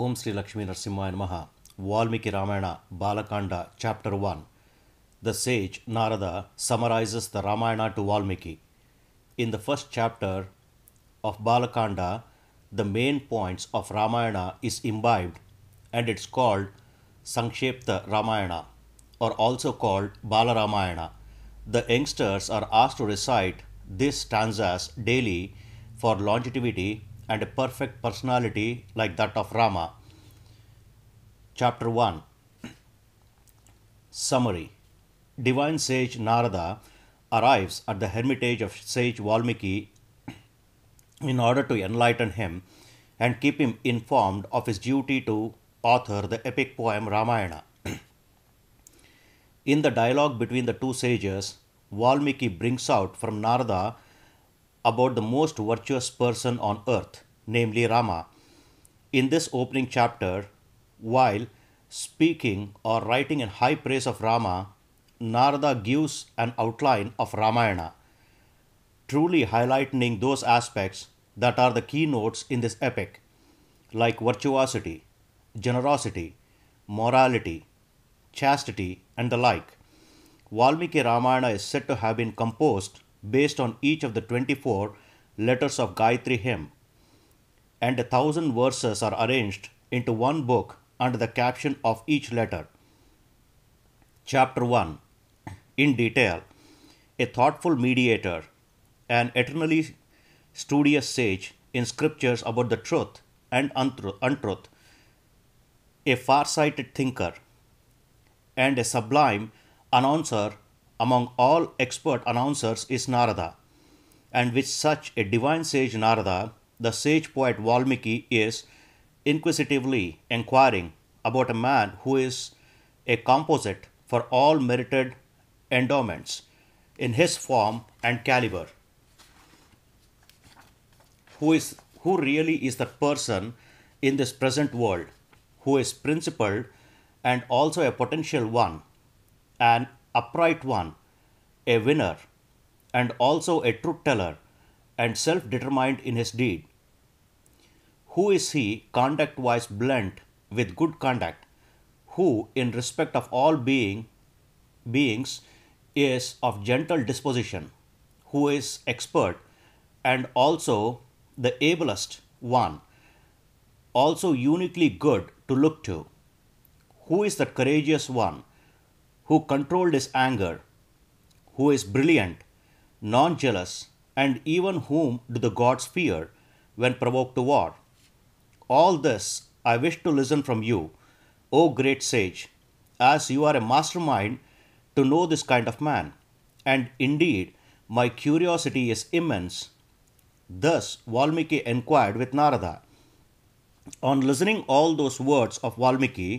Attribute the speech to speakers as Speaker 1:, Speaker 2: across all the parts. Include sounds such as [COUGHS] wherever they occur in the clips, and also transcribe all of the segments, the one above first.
Speaker 1: ಓಂ ಶ್ರೀ ಲಕ್ಷ್ಮೀ ನರಸಿಂಹಾಯ ನಮಃ Valmiki Ramayana Balakanda chapter one the sage Narada summarises the Ramayana to Valmiki in the first chapter of Balakanda the main points of Ramayana is imbibed and it's called Sankshepta Ramayana are also called Balaramayana the youngsters are asked to recite these stanzas daily for longevity and a perfect personality like that of Rama. Chapter 1 Summary Divine Sage Narada arrives at the hermitage of Sage Valmiki in order to enlighten him and keep him informed of his duty to author the epic poem Ramayana. in the dialogue between the two sages, Valmiki brings out from Narada about the most virtuous person on earth, namely Rama. In this opening chapter, while speaking or writing in high praise of Rama, Narada gives an outline of Ramayana, truly highlighting those aspects that are the keynotes in this epic, like virtuosity, generosity, morality, chastity, and the like. Valmiki Ramayana is said to have been composed based on each of the 24 letters of Gayatri hymn, and a thousand verses are arranged into one book under the caption of each letter. Chapter 1 In detail, a thoughtful mediator, an eternally studious sage in scriptures about the truth and untruth, a far sighted thinker, and a sublime announcer among all expert announcers is Narada, and with such a divine sage Narada, the sage poet Valmiki is inquisitively inquiring about a man who is a composite for all merited endowments in his form and caliber. Who is who really is the person in this present world who is principled and also a potential one, an upright one, a winner, and also a truth teller, and self determined in his deed. Who is he, conduct wise blunt, with good conduct, who, in respect of all being, beings, is of gentle disposition, who is expert, and also the ablest one, also uniquely good to look to? Who is that courageous one? who controlled his anger, who is brilliant, non jealous, and even whom do the gods fear when provoked to war? All this I wish to listen from you, O great sage, as you are a mastermind to know this kind of man, and indeed my curiosity is immense. Thus Valmiki inquired with Narada. On listening all those words of Valmiki,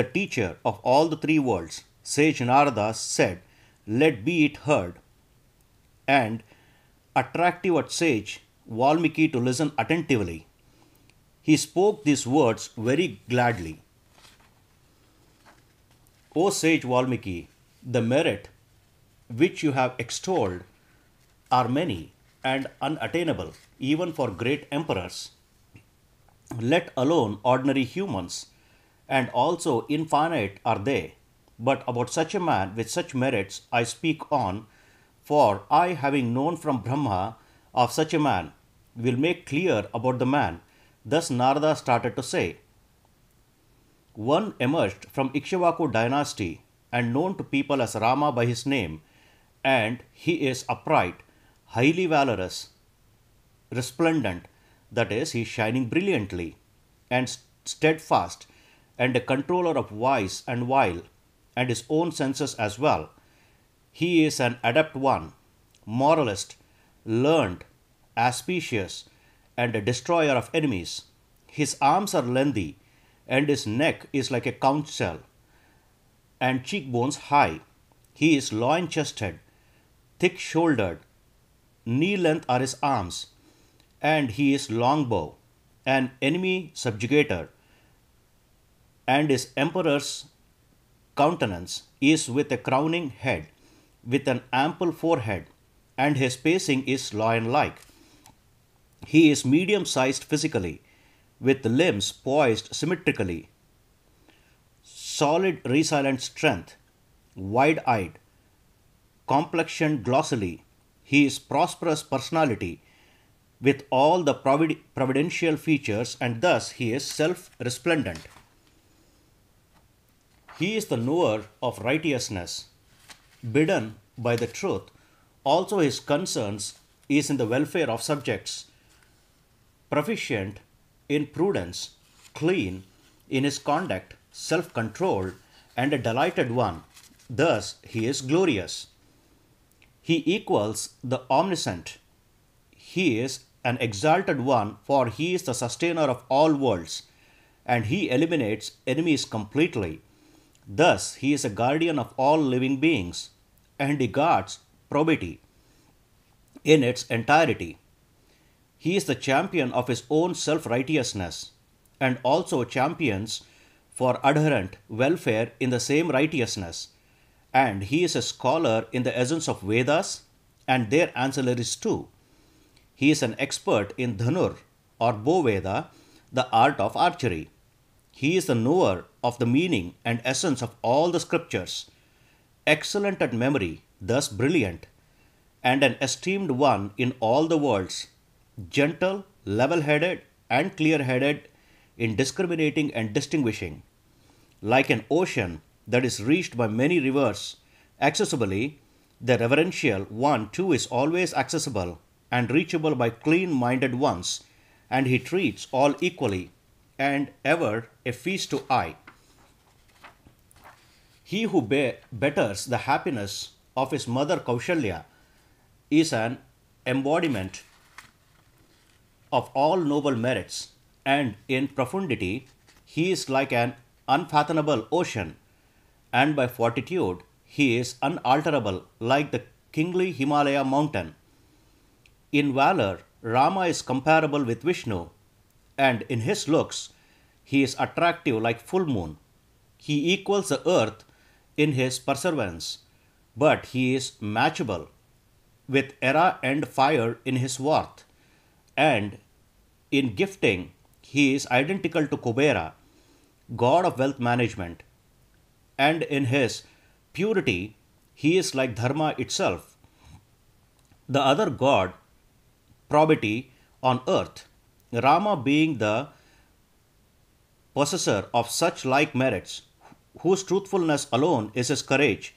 Speaker 1: the teacher of all the three worlds, sage Narada said, Let be it heard. And attractive at sage, Valmiki to listen attentively. He spoke these words very gladly. O sage Valmiki, the merit which you have extolled are many and unattainable, even for great emperors, let alone ordinary humans, and also infinite are they. But about such a man with such merits I speak on, for I, having known from Brahma of such a man, will make clear about the man. Thus Narada started to say. One emerged from Ikshavaku dynasty and known to people as Rama by his name, and he is upright, highly valorous, resplendent, that is, he is shining brilliantly, and steadfast, and a controller of vice and wile and his own senses as well. He is an adept one, moralist, learned, aspicious, and a destroyer of enemies. His arms are lengthy, and his neck is like a conch shell, and cheekbones high. He is loin chested, thick shouldered, knee length are his arms, and he is longbow, an enemy subjugator, and his emperors countenance is with a crowning head, with an ample forehead, and his pacing is lion like. He is medium sized physically, with limbs poised symmetrically, solid resilient strength, wide eyed, complexion glossily. He is prosperous personality with all the provid- providential features, and thus he is self resplendent. He is the knower of righteousness. Bidden by the truth, also his concerns is in the welfare of subjects. Proficient in prudence, clean in his conduct, self controlled, and a delighted one. Thus he is glorious. He equals the omniscient. He is an exalted one, for he is the sustainer of all worlds, and he eliminates enemies completely Thus, he is a guardian of all living beings, and he guards probity in its entirety. He is the champion of his own self righteousness, and also champions for adherent welfare in the same righteousness. And he is a scholar in the essence of Vedas and their ancillaries too. He is an expert in Dhanur or Veda, the art of archery. He is the knower of the meaning and essence of all the scriptures, excellent at memory, thus brilliant, and an esteemed one in all the worlds, gentle, level headed, and clear headed in discriminating and distinguishing. Like an ocean that is reached by many rivers, accessibly, the reverential one too is always accessible and reachable by clean minded ones, and he treats all equally and ever a feast to eye. He who be- betters the happiness of his mother Kaushalya is an embodiment of all noble merits, and in profundity he is like an unfathomable ocean, and by fortitude he is unalterable like the kingly Himalaya mountain. In valor, Rama is comparable with Vishnu and in his looks he is attractive like full moon. He equals the earth in his perseverance, but he is matchable with era and fire in his worth, and in gifting he is identical to Kubera, god of wealth management, and in his purity he is like Dharma itself, the other god, probity on earth. Rama being the possessor of such like merits, whose truthfulness alone is his courage,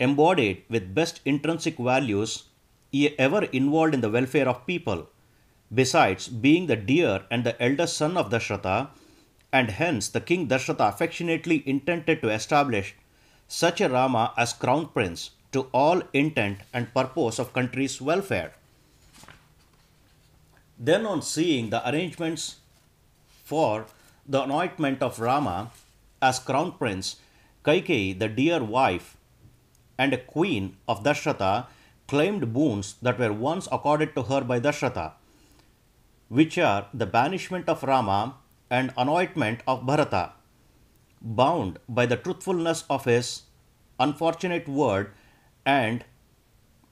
Speaker 1: embodied with best intrinsic values, ever involved in the welfare of people. Besides, being the dear and the eldest son of Dashratha, and hence the king Dashratha affectionately intended to establish such a Rama as crown prince to all intent and purpose of country's welfare. Then, on seeing the arrangements for the anointment of Rama as crown prince, Kaikeyi, the dear wife and a queen of Dashratha, claimed boons that were once accorded to her by Dashratha, which are the banishment of Rama and anointment of Bharata. Bound by the truthfulness of his unfortunate word and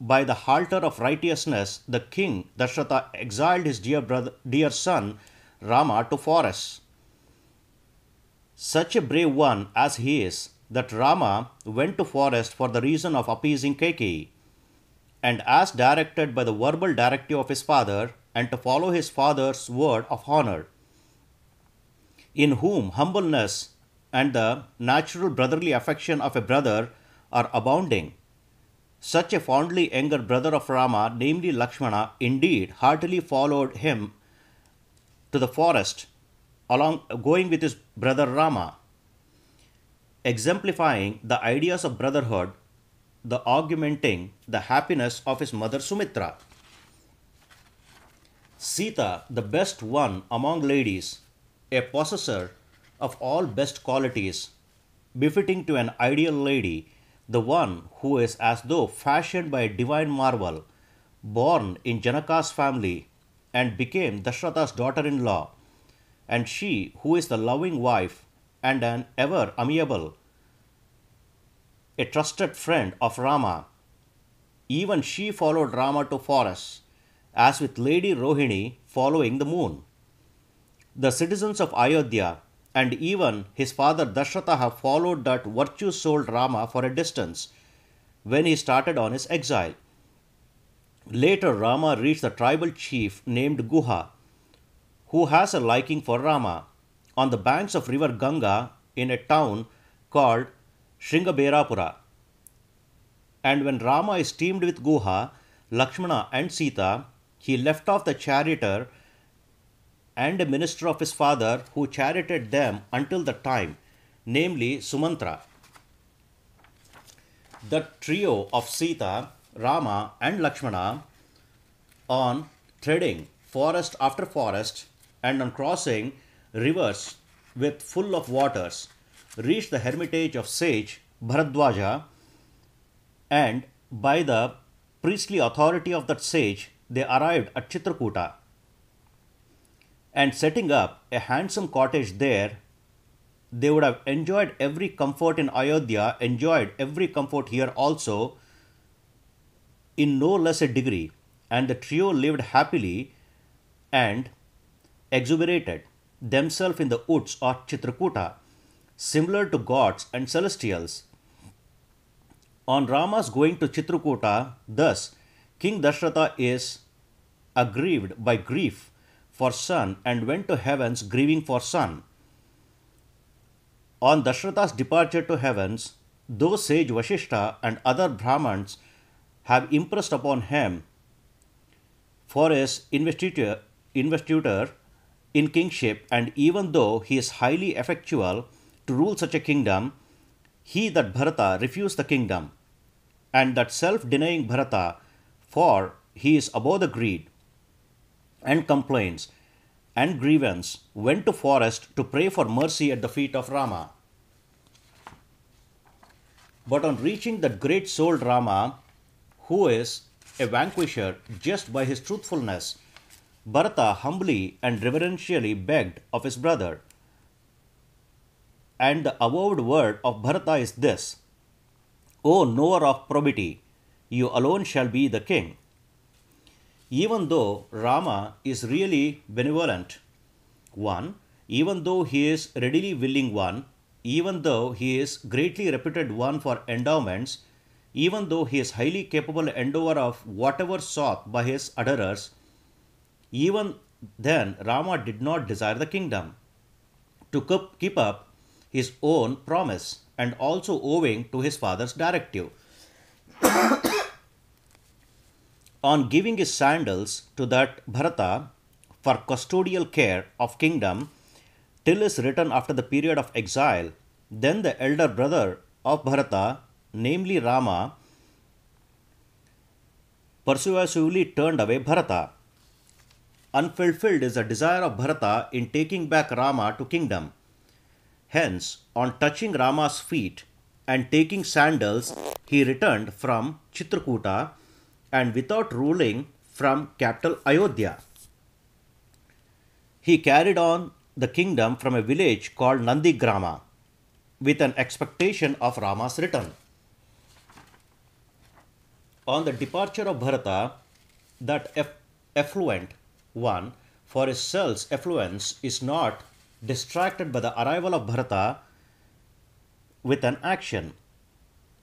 Speaker 1: by the halter of righteousness, the king Dashratha exiled his dear, brother, dear son Rama to forest. Such a brave one as he is, that Rama went to forest for the reason of appeasing Keki, and as directed by the verbal directive of his father, and to follow his father's word of honor, in whom humbleness and the natural brotherly affection of a brother are abounding such a fondly younger brother of Rama, namely Lakshmana, indeed heartily followed him to the forest, along going with his brother Rama. Exemplifying the ideas of brotherhood, the augmenting the happiness of his mother Sumitra. Sita, the best one among ladies, a possessor of all best qualities, befitting to an ideal lady, the one who is as though fashioned by divine marvel, born in Janaka's family, and became Dashratha's daughter in law, and she who is the loving wife and an ever amiable, a trusted friend of Rama. Even she followed Rama to forests, as with Lady Rohini following the moon. The citizens of Ayodhya and even his father Dashratha followed that virtuous souled Rama for a distance when he started on his exile. Later, Rama reached a tribal chief named Guha, who has a liking for Rama, on the banks of river Ganga in a town called Shringaberapura. And when Rama is teamed with Guha, Lakshmana, and Sita, he left off the charioteer and a minister of his father who charitated them until the time, namely Sumantra. The trio of Sita, Rama, and Lakshmana, on threading forest after forest and on crossing rivers with full of waters, reached the hermitage of sage Bharadwaja, and by the priestly authority of that sage, they arrived at Chitrakuta and setting up a handsome cottage there, they would have enjoyed every comfort in Ayodhya, enjoyed every comfort here also, in no less a degree. And the trio lived happily and exuberated themselves in the woods or Chitrakuta, similar to gods and celestials. On Rama's going to Chitrakuta, thus, King Dashratha is aggrieved by grief for son and went to heavens grieving for son. On Dashrata's departure to heavens, those sage Vashishta and other Brahmans have impressed upon him for his investiture, investiture in kingship, and even though he is highly effectual to rule such a kingdom, he that Bharata refused the kingdom, and that self denying Bharata, for he is above the greed, and complaints and grievance, went to forest to pray for mercy at the feet of Rama. But on reaching that great soul Rama, who is a vanquisher just by his truthfulness, Bharata humbly and reverentially begged of his brother. And the avowed word of Bharata is this O knower of probity, you alone shall be the king even though Rama is really benevolent. 1. Even though he is readily willing one, even though he is greatly reputed one for endowments, even though he is highly capable endower of whatever sought by his adorers, even then Rama did not desire the kingdom. To keep up his own promise and also owing to his father's directive on giving his sandals to that Bharata for custodial care of kingdom till his return after the period of exile, then the elder brother of Bharata, namely Rama, persuasively turned away Bharata. Unfulfilled is the desire of Bharata in taking back Rama to kingdom. Hence, on touching Rama's feet and taking sandals, he returned from Chitrakuta and without ruling from capital Ayodhya. He carried on the kingdom from a village called Nandigrama with an expectation of Rama's return. On the departure of Bharata, that effluent one for his cell's effluence is not distracted by the arrival of Bharata with an action.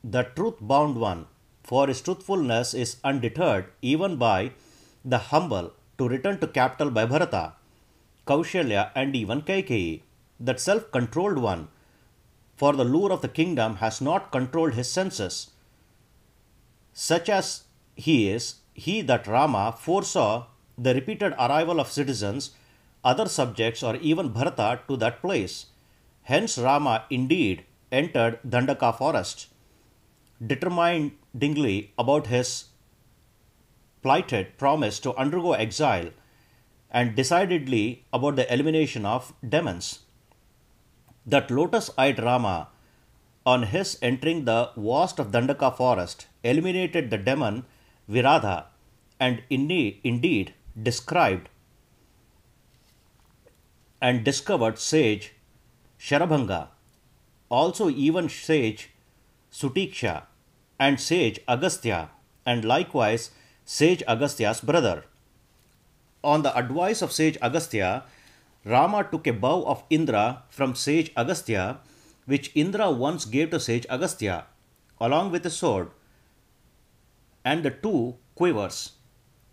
Speaker 1: The truth bound one for his truthfulness is undeterred even by the humble to return to capital by Bharata, Kaushalya, and even Kaikeyi. That self controlled one, for the lure of the kingdom has not controlled his senses. Such as he is, he that Rama foresaw the repeated arrival of citizens, other subjects, or even Bharata to that place. Hence, Rama indeed entered Dandaka forest, determined Dingley about his plighted promise to undergo exile and decidedly about the elimination of demons. That lotus eye drama on his entering the vast of Dandaka forest eliminated the demon Viradha and indeed, indeed described and discovered sage Sharabhanga, also even sage Sutiksha and sage Agastya, and likewise sage Agastya's brother. On the advice of sage Agastya, Rama took a bow of Indra from sage Agastya, which Indra once gave to sage Agastya, along with a sword and the two quivers,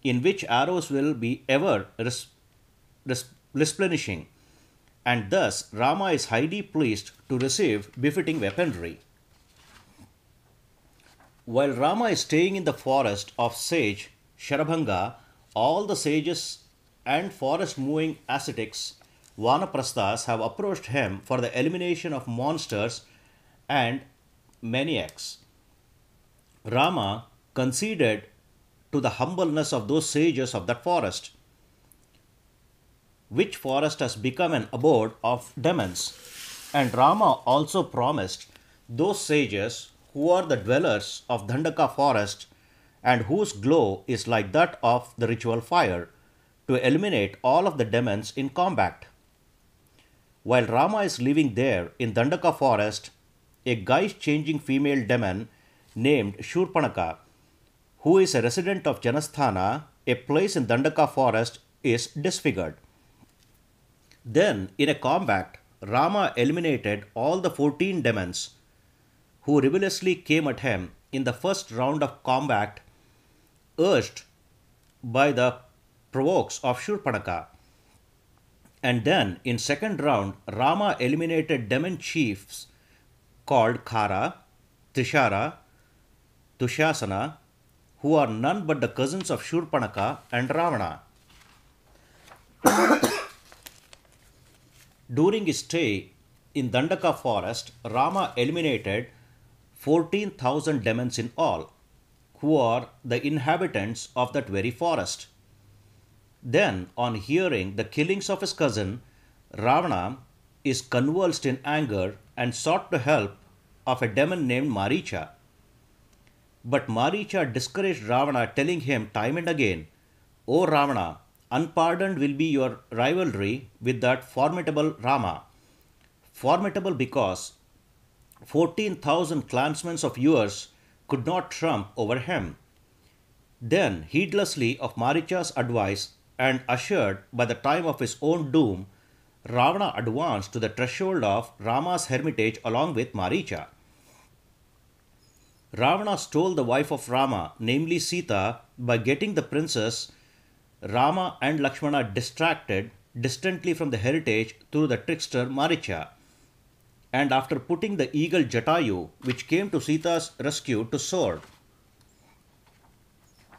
Speaker 1: in which arrows will be ever res- res- replenishing, and thus Rama is highly pleased to receive befitting weaponry. While Rama is staying in the forest of sage Sharabhanga, all the sages and forest moving ascetics Vanaprasthas have approached him for the elimination of monsters and maniacs. Rama conceded to the humbleness of those sages of that forest, which forest has become an abode of demons. And Rama also promised those sages who are the dwellers of Dandaka forest and whose glow is like that of the ritual fire, to eliminate all of the demons in combat. While Rama is living there in Dandaka forest, a guise changing female demon named Shurpanaka, who is a resident of Janasthana, a place in Dandaka forest, is disfigured. Then, in a combat, Rama eliminated all the 14 demons who rebelliously came at him in the first round of combat, urged by the provokes of Shurpanaka. And then in second round, Rama eliminated demon chiefs called Khara, Trishara, Tushasana, who are none but the cousins of Shurpanaka and Ravana. [COUGHS] During his stay in Dandaka forest, Rama eliminated 14,000 demons in all, who are the inhabitants of that very forest. Then, on hearing the killings of his cousin, Ravana is convulsed in anger and sought the help of a demon named Maricha. But Maricha discouraged Ravana, telling him time and again, O Ravana, unpardoned will be your rivalry with that formidable Rama. Formidable because 14,000 clansmen of yours could not trump over him. Then, heedlessly of Maricha's advice and assured by the time of his own doom, Ravana advanced to the threshold of Rama's hermitage along with Maricha. Ravana stole the wife of Rama, namely Sita, by getting the princess Rama and Lakshmana distracted distantly from the heritage through the trickster Maricha and after putting the eagle Jatayu, which came to Sita's rescue, to sword.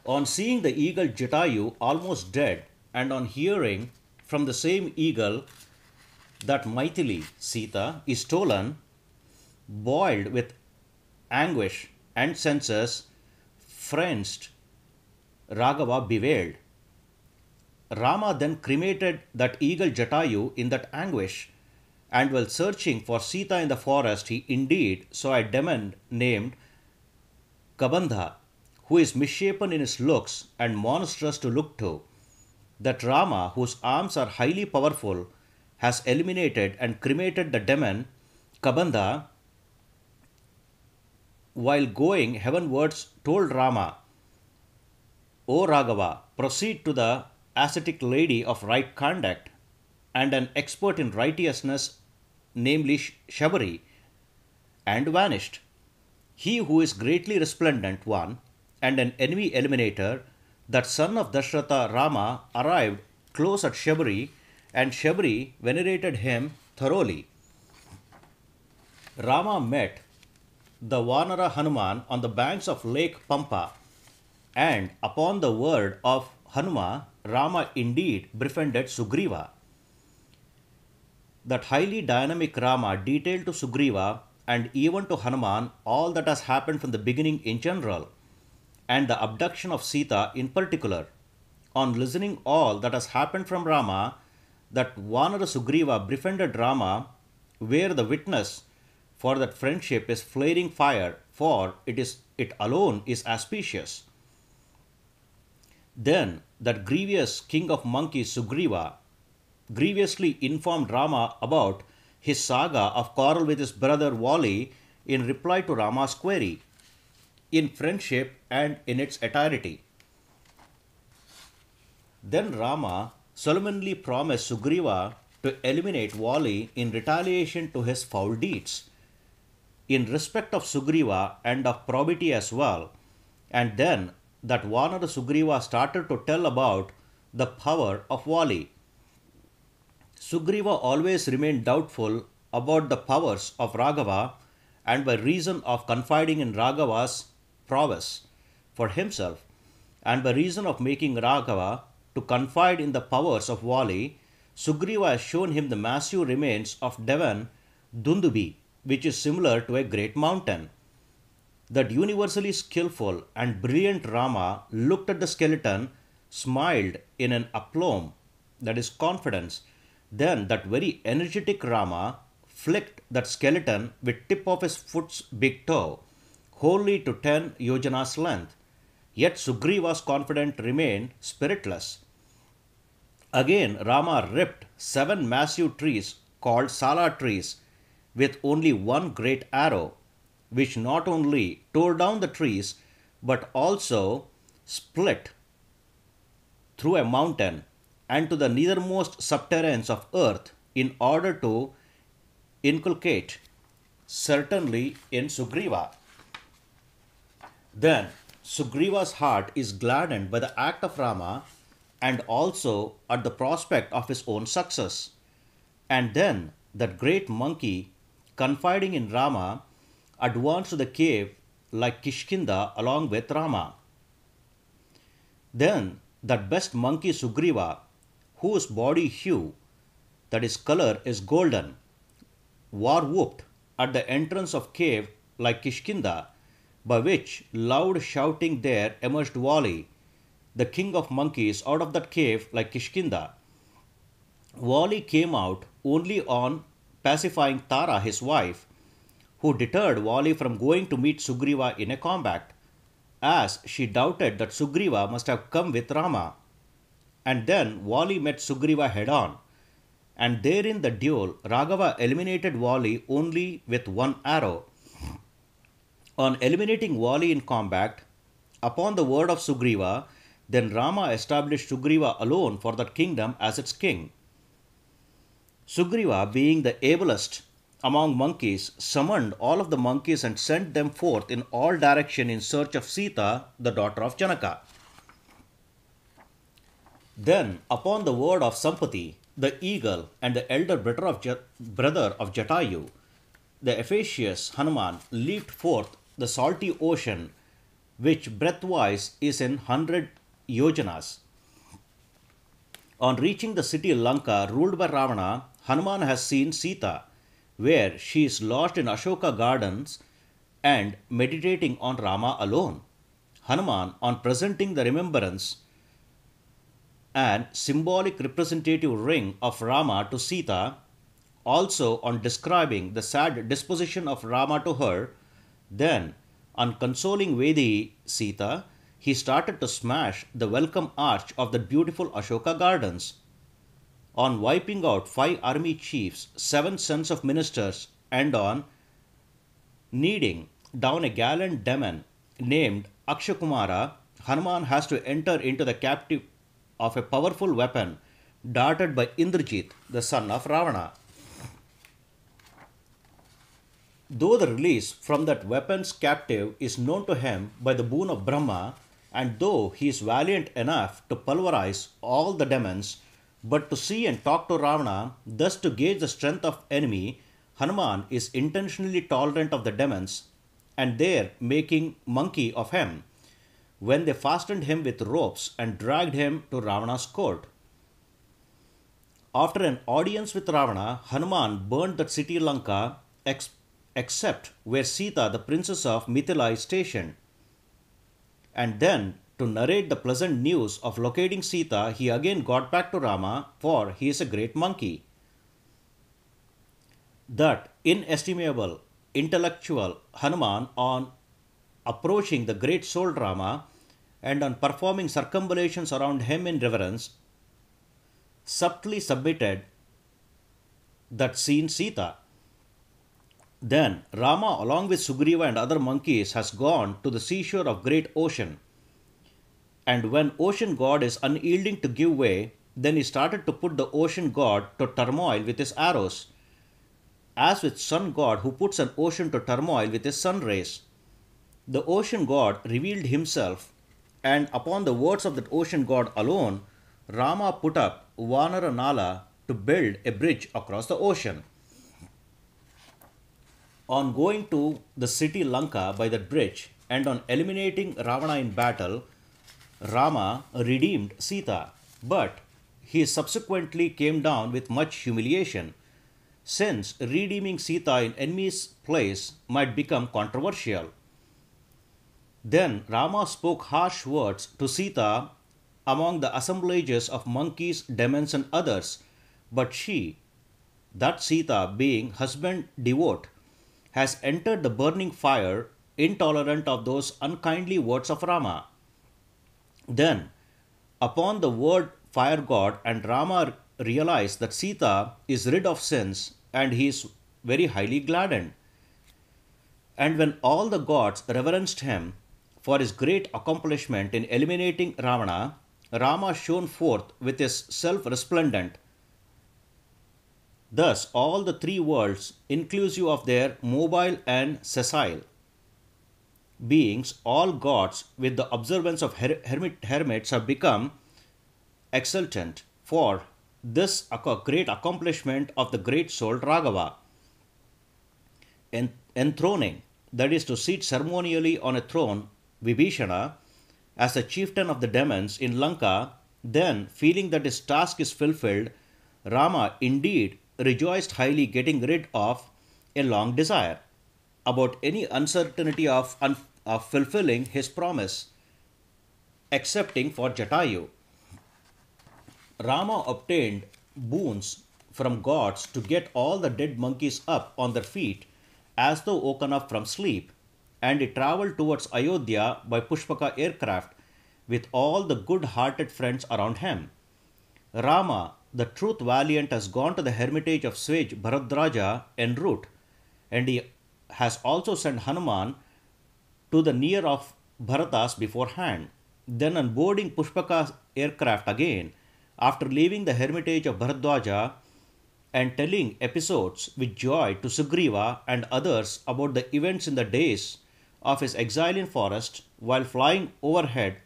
Speaker 1: On seeing the eagle Jatayu almost dead, and on hearing from the same eagle that mightily Sita is stolen, boiled with anguish and senses, frenzied, Raghava bewailed. Rama then cremated that eagle Jatayu in that anguish and while searching for Sita in the forest, he indeed saw a demon named Kabandha, who is misshapen in his looks and monstrous to look to. That Rama, whose arms are highly powerful, has eliminated and cremated the demon Kabandha while going heavenwards told Rama, O Raghava, proceed to the ascetic lady of right conduct and an expert in righteousness namely Shabari, and vanished. He who is greatly resplendent one, and an enemy eliminator, that son of Dashratha Rama, arrived close at Shabari, and Shabari venerated him thoroughly. Rama met the Vanara Hanuman on the banks of Lake Pampa, and upon the word of Hanuma, Rama indeed befriended Sugriva that highly dynamic Rama detailed to Sugriva and even to Hanuman all that has happened from the beginning in general and the abduction of Sita in particular. On listening all that has happened from Rama, that Vanara Sugriva befriended Rama, where the witness for that friendship is flaring fire, for it is it alone is auspicious. Then that grievous king of monkeys Sugriva grievously informed Rama about his saga of quarrel with his brother Wali in reply to Rama's query, in friendship and in its entirety. Then Rama solemnly promised Sugriva to eliminate Wali in retaliation to his foul deeds, in respect of Sugriva and of probity as well, and then that Vanara Sugriva started to tell about the power of Wali. Sugriva always remained doubtful about the powers of Raghava and by reason of confiding in Raghava's prowess for himself and by reason of making Raghava to confide in the powers of Wali, Sugriva has shown him the massive remains of Devan Dundubi, which is similar to a great mountain. That universally skilful and brilliant Rama looked at the skeleton, smiled in an aplomb, that is confidence, then that very energetic Rama flicked that skeleton with tip of his foot's big toe, wholly to ten yojanas length. Yet Sugriva's confident remained spiritless. Again Rama ripped seven massive trees called Sala trees with only one great arrow, which not only tore down the trees but also split through a mountain and to the nethermost subterranes of earth in order to inculcate certainly in Sugriva. Then Sugriva's heart is gladdened by the act of Rama and also at the prospect of his own success. And then that great monkey, confiding in Rama, advanced to the cave like Kishkinda along with Rama. Then that best monkey Sugriva whose body hue, that is color, is golden, war whooped at the entrance of cave like Kishkinda, by which loud shouting there emerged Wali, the king of monkeys, out of that cave like Kishkinda. Wali came out only on pacifying Tara, his wife, who deterred Wali from going to meet Sugriva in a combat, as she doubted that Sugriva must have come with Rama and then Wali met Sugriva head on, and there in the duel, Raghava eliminated Wali only with one arrow. On eliminating Wali in combat, upon the word of Sugriva, then Rama established Sugriva alone for that kingdom as its king. Sugriva, being the ablest among monkeys, summoned all of the monkeys and sent them forth in all direction in search of Sita, the daughter of Janaka. Then, upon the word of Sampati, the eagle and the elder brother of, brother of Jatayu, the efficacious Hanuman leaped forth the salty ocean, which breadthwise is in hundred yojanas. On reaching the city Lanka, ruled by Ravana, Hanuman has seen Sita, where she is lodged in Ashoka gardens and meditating on Rama alone. Hanuman, on presenting the remembrance, and symbolic representative ring of Rama to Sita, also on describing the sad disposition of Rama to her, then, on consoling Vedi Sita, he started to smash the welcome arch of the beautiful Ashoka gardens. On wiping out five army chiefs, seven sons of ministers, and on kneading down a gallant demon named Akshakumara, Hanuman has to enter into the captive of a powerful weapon darted by Indrajit, the son of Ravana. Though the release from that weapon's captive is known to him by the boon of Brahma, and though he is valiant enough to pulverize all the demons, but to see and talk to Ravana, thus to gauge the strength of enemy, Hanuman is intentionally tolerant of the demons and there making monkey of him when they fastened him with ropes and dragged him to Ravana's court. After an audience with Ravana, Hanuman burned the city Lanka ex- except where Sita, the princess of Mithila, is stationed. And then, to narrate the pleasant news of locating Sita, he again got back to Rama, for he is a great monkey. That inestimable intellectual Hanuman on approaching the great soul drama and on performing circumvallations around him in reverence, subtly submitted that seen Sita. Then Rama, along with Sugriva and other monkeys, has gone to the seashore of great ocean. And when ocean god is unyielding to give way, then he started to put the ocean god to turmoil with his arrows, as with sun god who puts an ocean to turmoil with his sun rays the ocean god revealed himself, and upon the words of that ocean god alone, Rama put up Nala to build a bridge across the ocean. On going to the city Lanka by that bridge and on eliminating Ravana in battle, Rama redeemed Sita, but he subsequently came down with much humiliation, since redeeming Sita in enemy's place might become controversial. Then Rama spoke harsh words to Sita among the assemblages of monkeys, demons, and others, but she, that Sita being husband devote, has entered the burning fire, intolerant of those unkindly words of Rama. Then, upon the word fire god, and Rama realized that Sita is rid of sins and he is very highly gladdened. And when all the gods reverenced him, for his great accomplishment in eliminating Ravana, Rama shone forth with his self resplendent. Thus, all the three worlds, inclusive of their mobile and sessile beings, all gods, with the observance of her- hermit- hermits, have become exultant for this great accomplishment of the great soul Raghava, enthroning, that is to sit ceremonially on a throne Vibhishana, as the chieftain of the demons in Lanka, then feeling that his task is fulfilled, Rama indeed rejoiced highly getting rid of a long desire about any uncertainty of, un- of fulfilling his promise, excepting for Jatayu. Rama obtained boons from gods to get all the dead monkeys up on their feet as though woken up from sleep and he traveled towards Ayodhya by Pushpaka aircraft with all the good hearted friends around him. Rama, the truth valiant, has gone to the hermitage of sage Bharadraja en route, and he has also sent Hanuman to the near of Bharatas beforehand. Then, on boarding Pushpaka's aircraft again, after leaving the hermitage of Bharadwaja and telling episodes with joy to Sugriva and others about the events in the days of his exile in forest, while flying overhead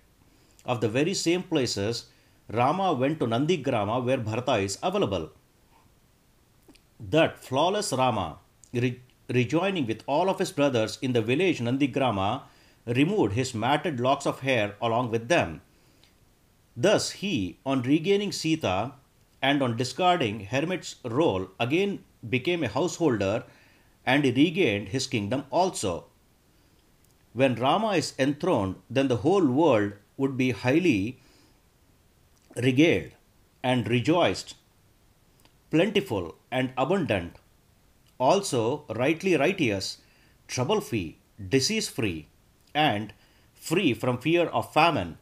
Speaker 1: of the very same places, Rama went to Nandigrama where Bharata is available. That flawless Rama, re- rejoining with all of his brothers in the village Nandigrama, removed his matted locks of hair along with them. Thus, he, on regaining Sita and on discarding hermit's role, again became a householder and he regained his kingdom also when Rama is enthroned, then the whole world would be highly regaled and rejoiced, plentiful and abundant, also rightly righteous, trouble free, disease free, and free from fear of famine.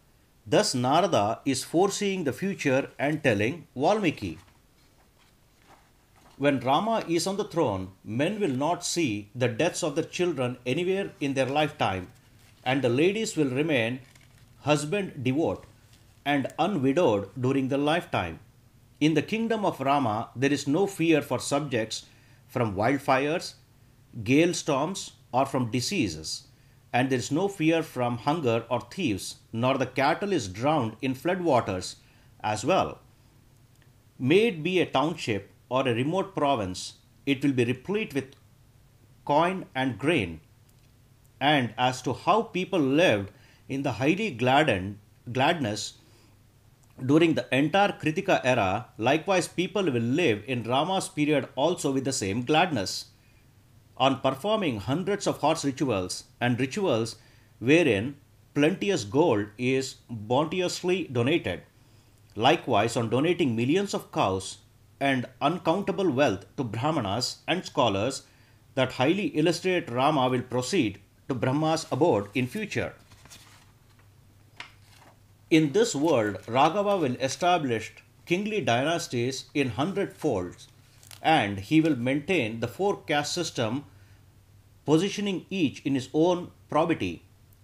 Speaker 1: Thus, Narada is foreseeing the future and telling Valmiki. When Rama is on the throne, men will not see the deaths of their children anywhere in their lifetime, and the ladies will remain husband devote, and unwidowed during their lifetime. In the kingdom of Rama, there is no fear for subjects from wildfires, gale storms, or from diseases, and there is no fear from hunger or thieves, nor the cattle is drowned in flood waters as well. May it be a township or a remote province, it will be replete with coin and grain. And as to how people lived in the highly gladdened gladness during the entire Kritika era, likewise people will live in Rama's period also with the same gladness. On performing hundreds of horse rituals and rituals wherein plenteous gold is bounteously donated. Likewise, on donating millions of cows and uncountable wealth to Brahmanas and scholars that highly illustrate Rama will proceed to Brahma's abode in future. In this world, Raghava will establish kingly dynasties in hundred folds, and he will maintain the four caste system, positioning each in his own probity,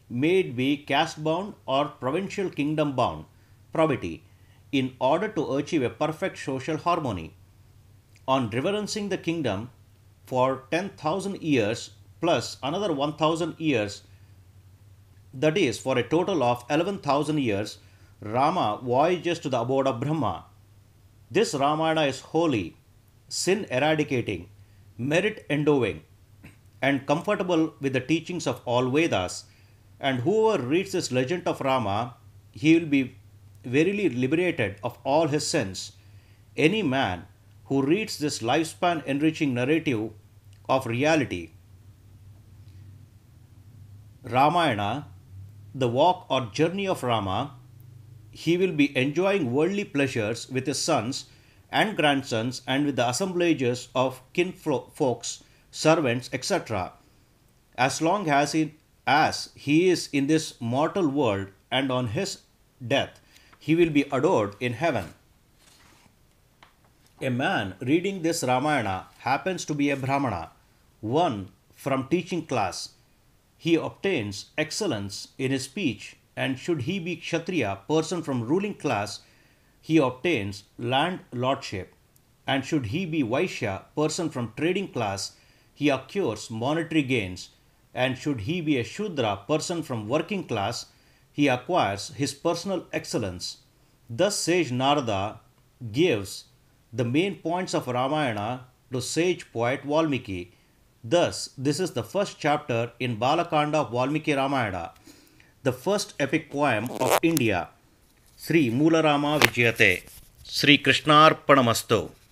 Speaker 1: made be caste bound or provincial kingdom bound probity in order to achieve a perfect social harmony. On reverencing the kingdom for 10,000 years plus another 1,000 years, that is, for a total of 11,000 years, Rama voyages to the abode of Brahma. This Ramayana is holy, sin eradicating, merit endowing, and comfortable with the teachings of all Vedas. And whoever reads this legend of Rama, he will be verily liberated of all his sins. Any man who reads this lifespan enriching narrative of reality, Ramayana, the walk or journey of Rama, he will be enjoying worldly pleasures with his sons and grandsons and with the assemblages of kinfolks, servants, etc. As long as he, as he is in this mortal world and on his death, he will be adored in heaven. A man reading this Ramayana happens to be a Brahmana, one from teaching class. He obtains excellence in his speech, and should he be Kshatriya, person from ruling class, he obtains land lordship. And should he be Vaishya, person from trading class, he accrues monetary gains. And should he be a Shudra, person from working class, he acquires his personal excellence. Thus, sage Narada gives the main points of Ramayana to sage poet Valmiki. Thus, this is the first chapter in Balakanda of Valmiki Ramayana, the first epic poem of India. Sri Moolarama Vijayate. Sri Krishnarpanamastu.